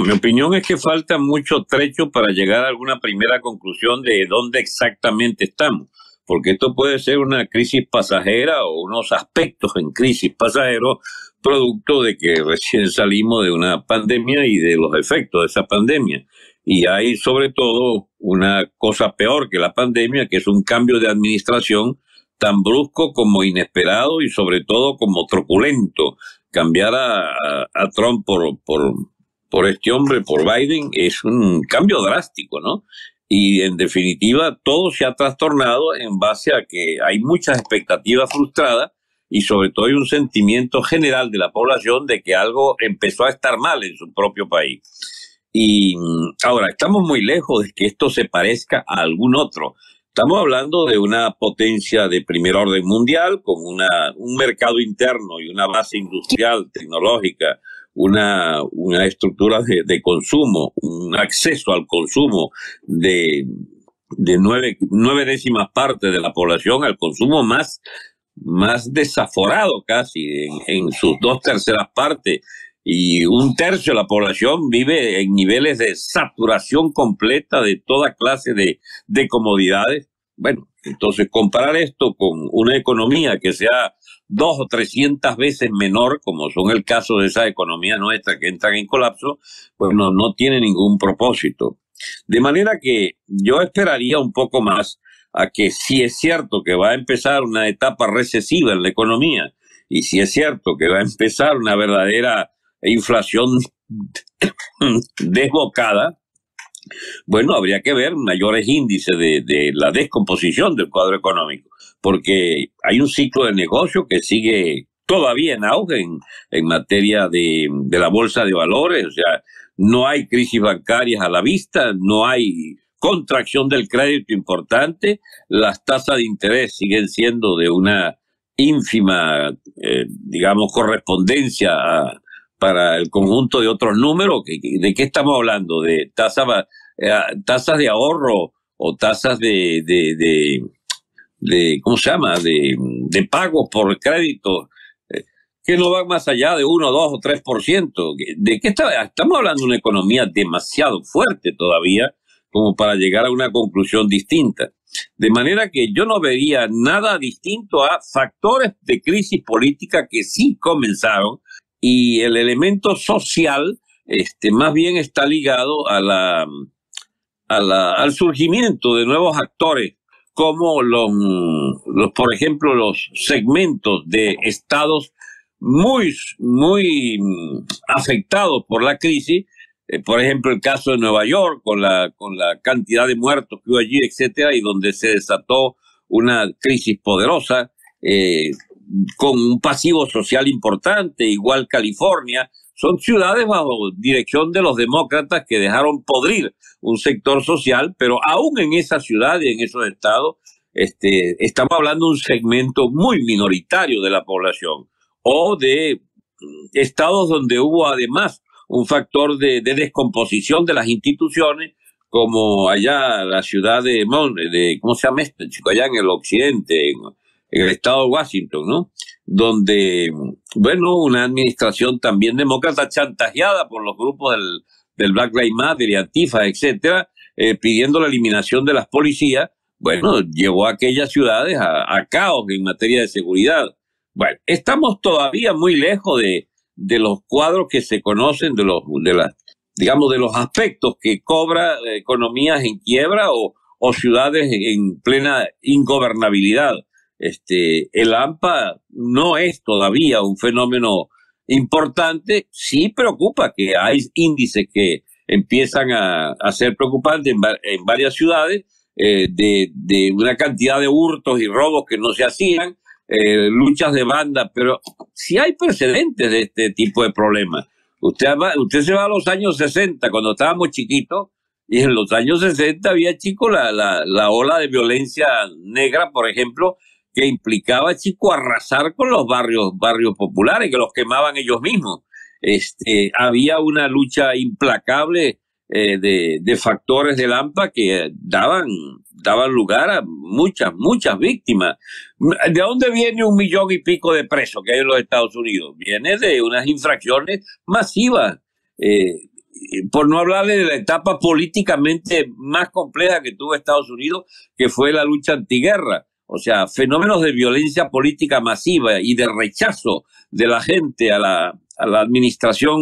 mi opinión es que falta mucho trecho para llegar a alguna primera conclusión de dónde exactamente estamos, porque esto puede ser una crisis pasajera o unos aspectos en crisis pasajeros producto de que recién salimos de una pandemia y de los efectos de esa pandemia. Y hay sobre todo una cosa peor que la pandemia, que es un cambio de administración tan brusco como inesperado y sobre todo como truculento. Cambiar a, a Trump por, por, por este hombre, por Biden, es un cambio drástico, ¿no? Y en definitiva, todo se ha trastornado en base a que hay muchas expectativas frustradas y sobre todo hay un sentimiento general de la población de que algo empezó a estar mal en su propio país. Y ahora, estamos muy lejos de que esto se parezca a algún otro. Estamos hablando de una potencia de primer orden mundial, con una, un mercado interno y una base industrial, tecnológica, una, una estructura de, consumo, un acceso al consumo de, de nueve, nueve décimas partes de la población al consumo más, más desaforado casi, en, sus dos terceras partes y un tercio de la población vive en niveles de saturación completa de toda clase de, de, comodidades. Bueno, entonces comparar esto con una economía que sea dos o trescientas veces menor, como son el caso de esa economía nuestra que entran en colapso, pues no tiene ningún propósito. De manera que yo esperaría un poco más a que si es cierto que va a empezar una etapa recesiva en la economía, y si es cierto que va a empezar una verdadera inflación desbocada, bueno, habría que ver mayores índices de, la descomposición del cuadro económico, porque hay un ciclo de negocio que sigue todavía en auge en, materia de, la bolsa de valores, o sea, no hay crisis bancarias a la vista, no hay contracción del crédito importante, las tasas de interés siguen siendo de una ínfima, eh, digamos, correspondencia para el conjunto de otros números. ¿De qué estamos hablando? De eh, tasas de ahorro o tasas de, de, de, ¿cómo se llama?, de, de pagos por crédito, eh, que no van más allá de 1, 2 o 3%. ¿De qué Estamos hablando de una economía demasiado fuerte todavía como para llegar a una conclusión distinta. De manera que yo no vería nada distinto a factores de crisis política que sí comenzaron y el elemento social este, más bien está ligado a la, al surgimiento de nuevos actores, como los, los, por ejemplo, los segmentos de estados muy, muy afectados por la crisis, eh, por ejemplo, el caso de Nueva York, con la, con la cantidad de muertos que hubo allí, etcétera, y donde se desató una crisis poderosa, eh, con un pasivo social importante, igual California, son ciudades bajo dirección de los demócratas que dejaron podrir un sector social, pero aún en esas ciudades, en esos estados, este, estamos hablando de un segmento muy minoritario de la población o de mm, estados donde hubo además un factor de, descomposición de las instituciones, como allá la ciudad de, de ¿cómo se llama este chico? Allá en el occidente, en, en el estado de Washington, ¿no? donde, bueno, una administración también demócrata chantajeada por los grupos del, del Black Lives Matter y Antifa, etcétera, eh, pidiendo la eliminación de las policías, bueno, llevó a aquellas ciudades a, caos en materia de seguridad. Bueno, estamos todavía muy lejos de, de los cuadros que se conocen, de los, de la digamos, de los aspectos que cobra eh, economías en quiebra o, o ciudades en plena ingobernabilidad. Este, el AMPA no es todavía un fenómeno importante, sí preocupa que hay índices que empiezan a, ser preocupantes en, varias ciudades eh, de, de, una cantidad de hurtos y robos que no se hacían, eh, luchas de banda, pero sí hay precedentes de este tipo de problemas. Usted, usted se va a los años 60, cuando estábamos chiquitos, y en los años 60 había, chico, la, la, la ola de violencia negra, por ejemplo, que implicaba, chico, arrasar con los barrios, barrios populares, que los quemaban ellos mismos. Este, había una lucha implacable eh, de, factores de Lampa que daban, daban lugar a muchas, muchas víctimas. ¿De dónde viene un millón y pico de presos que hay en los Estados Unidos? Viene de unas infracciones masivas. Eh, por no hablarle de la etapa políticamente más compleja que tuvo Estados Unidos, que fue la lucha antiguerra o sea, fenómenos de violencia política masiva y de rechazo de la gente a la, administración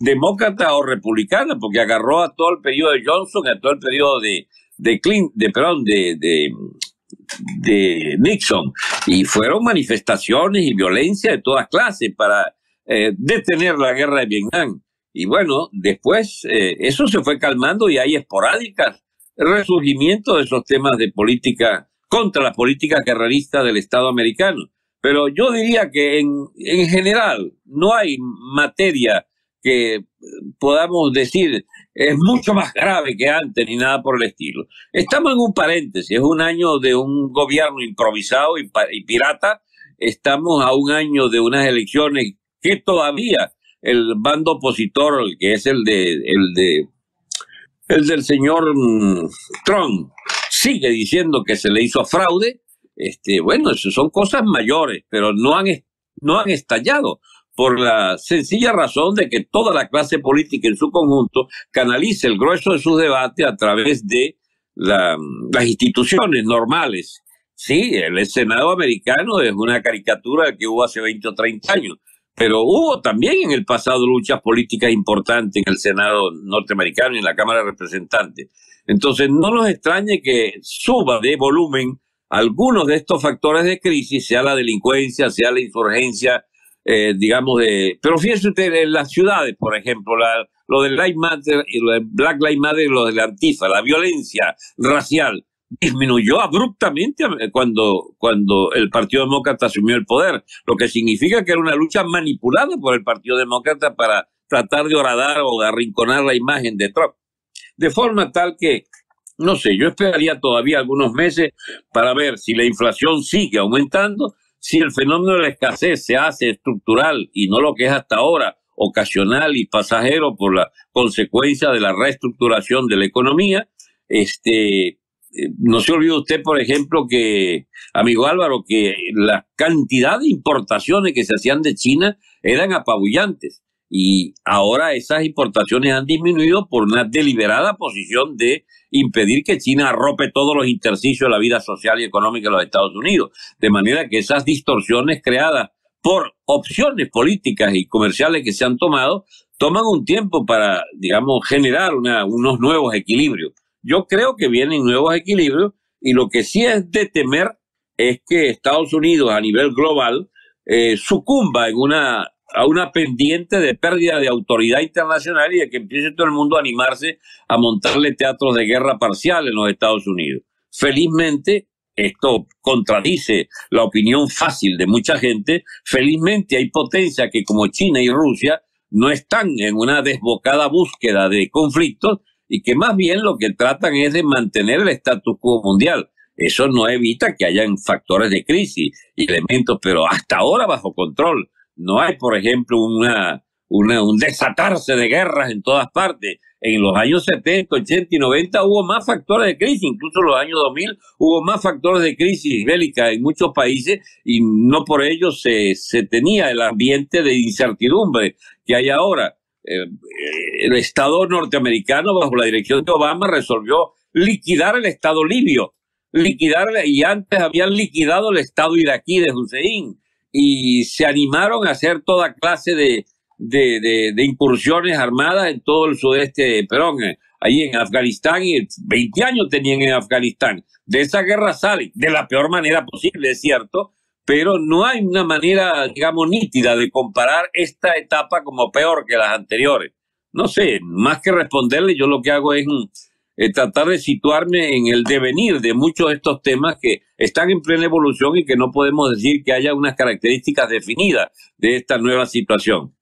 demócrata o republicana, porque agarró a todo el periodo de Johnson, a todo el periodo de, de Clinton, de, perdón, de, de, Nixon. Y fueron manifestaciones y violencia de todas clases para eh, detener la guerra de Vietnam. Y bueno, después eh, eso se fue calmando y hay esporádicas resurgimientos de esos temas de política contra la política guerrerista del Estado americano. Pero yo diría que en, en general no hay materia que podamos decir es mucho más grave que antes ni nada por el estilo. Estamos en un paréntesis, es un año de un gobierno improvisado y, pirata, estamos a un año de unas elecciones que todavía el bando opositor, que es el de el de el del señor mm, Trump, sigue diciendo que se le hizo fraude, este, bueno, eso son cosas mayores, pero no han, no han estallado por la sencilla razón de que toda la clase política en su conjunto canaliza el grueso de sus debates a través de las instituciones normales. Sí, el Senado americano es una caricatura que hubo hace 20 o 30 años, pero hubo también en el pasado luchas políticas importantes en el Senado norteamericano y en la Cámara de Representantes. Entonces, no nos extrañe que suba de volumen algunos de estos factores de crisis, sea la delincuencia, sea la insurgencia, eh, digamos, de... Pero fíjense ustedes en las ciudades, por ejemplo, lo del Black Matter y lo del Black Lives Matter y lo del Antifa, la violencia racial disminuyó abruptamente eh, cuando, cuando el Partido Demócrata asumió el poder, lo que significa que era una lucha manipulada por el Partido Demócrata para tratar de horadar o de arrinconar la imagen de Trump. De forma tal que, no sé, yo esperaría todavía algunos meses para ver si la inflación sigue aumentando, si el fenómeno de la escasez se hace estructural y no lo que es hasta ahora, ocasional y pasajero por la consecuencia de la reestructuración de la economía, este, eh, no se olvide usted, por ejemplo, que, amigo Álvaro, que la cantidad de importaciones que se hacían de China eran apabullantes. Y ahora esas importaciones han disminuido por una deliberada posición de impedir que China rompe todos los intersticios de la vida social y económica de los Estados Unidos. De manera que esas distorsiones creadas por opciones políticas y comerciales que se han tomado, toman un tiempo para, digamos, generar unos nuevos equilibrios. Yo creo que vienen nuevos equilibrios y lo que sí es de temer es que Estados Unidos a nivel global eh, sucumba en una, a una pendiente de pérdida de autoridad internacional y de que empiece todo el mundo a animarse a montarle teatros de guerra parcial en los Estados Unidos. Felizmente, esto contradice la opinión fácil de mucha gente, felizmente hay potencias que como China y Rusia no están en una desbocada búsqueda de conflictos y que más bien lo que tratan es de mantener el status quo mundial. Eso no evita que hayan factores de crisis y elementos, pero hasta ahora bajo control. No hay, por ejemplo, una, una, un desatarse de guerras en todas partes. En los años 70, 80 y 90 hubo más factores de crisis, incluso en los años 2000 hubo más factores de crisis bélica en muchos países y no por ello se, se tenía el ambiente de incertidumbre que hay ahora el Estado norteamericano bajo la dirección de Obama resolvió liquidar el Estado libio, liquidar, y antes habían liquidado el Estado iraquí de Hussein, y se animaron a hacer toda clase de, de, incursiones armadas en todo el sudeste, perdón, eh, ahí en Afganistán, y 20 años tenían en Afganistán. De esa guerra sale de la peor manera posible, es cierto, pero no hay una manera, digamos, nítida de comparar esta etapa como peor que las anteriores. No sé, más que responderle, yo lo que hago es mm, eh, tratar de situarme en el devenir de muchos de estos temas que están en plena evolución y que no podemos decir que haya unas características definidas de esta nueva situación.